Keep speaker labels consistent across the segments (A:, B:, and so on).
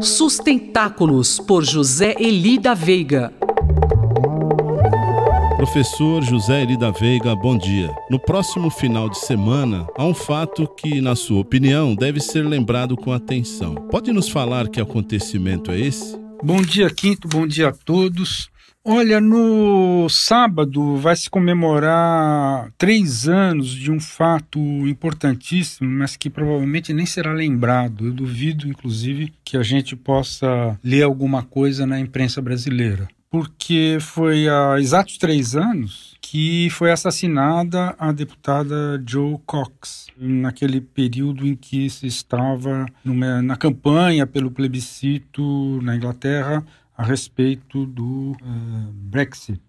A: Sustentáculos, por José Elida Veiga. Professor José Elida Veiga, bom dia. No próximo final de semana, há um fato que, na sua opinião, deve ser lembrado com atenção. Pode nos falar que acontecimento é esse? Bom dia, Quinto, bom dia a todos. Olha, no sábado
B: vai se comemorar três anos de um fato importantíssimo, mas que provavelmente nem será lembrado. Eu duvido, inclusive, que a gente possa ler alguma coisa na imprensa brasileira. Porque foi há exatos três anos que foi assassinada a deputada Joe Cox, naquele período em que se estava numa, na campanha pelo plebiscito na Inglaterra a respeito do uh, Brexit.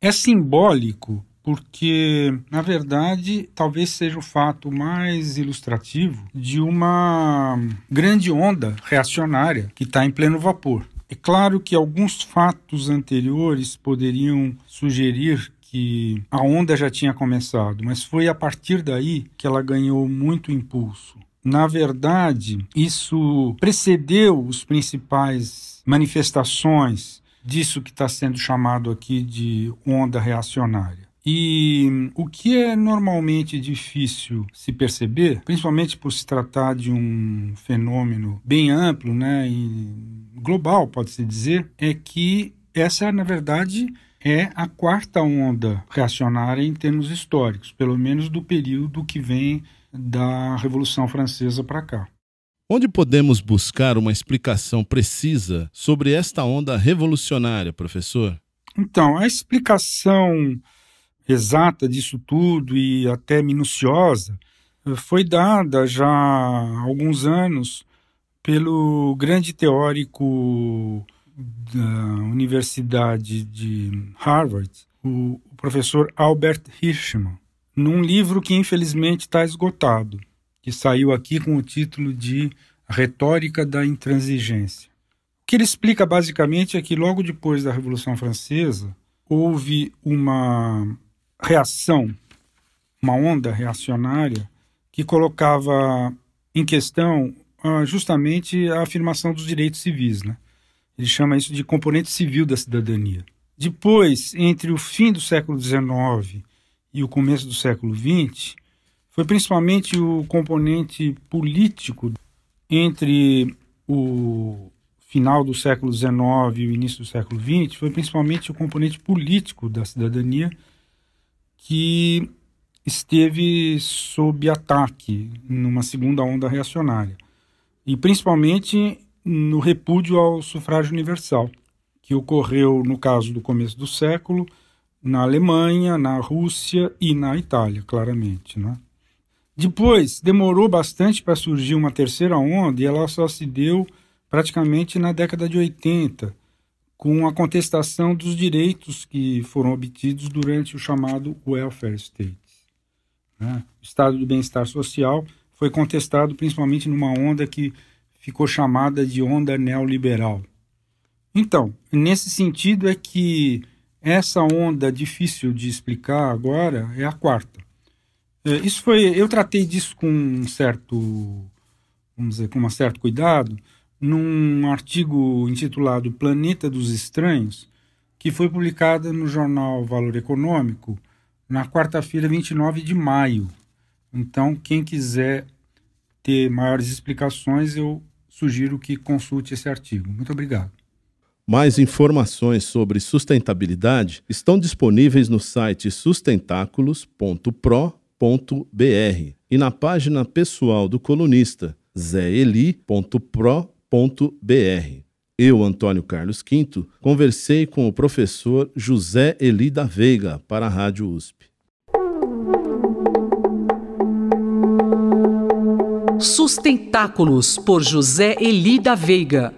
B: É simbólico porque, na verdade, talvez seja o fato mais ilustrativo de uma grande onda reacionária que está em pleno vapor. É claro que alguns fatos anteriores poderiam sugerir que a onda já tinha começado, mas foi a partir daí que ela ganhou muito impulso. Na verdade, isso precedeu os principais manifestações disso que está sendo chamado aqui de onda reacionária. E o que é normalmente difícil se perceber, principalmente por se tratar de um fenômeno bem amplo, né, e global, pode-se dizer, é que essa, na verdade, é a quarta onda reacionária em termos históricos, pelo menos do período que vem da Revolução Francesa para cá.
A: Onde podemos buscar uma explicação precisa sobre esta onda revolucionária, professor? Então, a explicação
B: exata disso tudo e até minuciosa eh, foi dada já há alguns anos pelo grande teórico da Universidade de Harvard, o professor Albert Hirschman num livro que infelizmente está esgotado, que saiu aqui com o título de Retórica da Intransigência. O que ele explica basicamente é que logo depois da Revolução Francesa houve uma reação, uma onda reacionária que colocava em questão ah, justamente a afirmação dos direitos civis, né? Ele chama isso de componente civil da cidadania. Depois, entre o fim do século XIX e o começo do século XX foi principalmente o componente político entre o final do século XIX e o início do século XX, foi principalmente o componente político da cidadania que esteve sob ataque numa segunda onda reacionária e principalmente no repúdio ao sufrágio universal, que ocorreu no caso do começo do século na Alemanha, na Rússia e na Itália, claramente. Né? Depois, demorou bastante para surgir uma terceira onda e ela só se deu praticamente na década de 80, com a contestação dos direitos que foram obtidos durante o chamado welfare state. Né? O estado do bem-estar social foi contestado principalmente numa onda que ficou chamada de onda neoliberal. Então, nesse sentido é que essa onda difícil de explicar agora é a quarta. É, isso foi, eu tratei disso com um certo, vamos dizer, com um certo cuidado, num artigo intitulado Planeta dos Estranhos, que foi publicada no jornal Valor Econômico na quarta-feira, 29 de maio. Então, quem quiser ter maiores explicações, eu sugiro que consulte esse artigo. Muito obrigado.
A: Mais informações sobre sustentabilidade estão disponíveis no site sustentáculos.pro.br e na página pessoal do colunista zeeli.pro.br. Eu, Antônio Carlos Quinto, conversei com o professor José Eli da Veiga para a Rádio USP. Sustentáculos por José Eli da Veiga.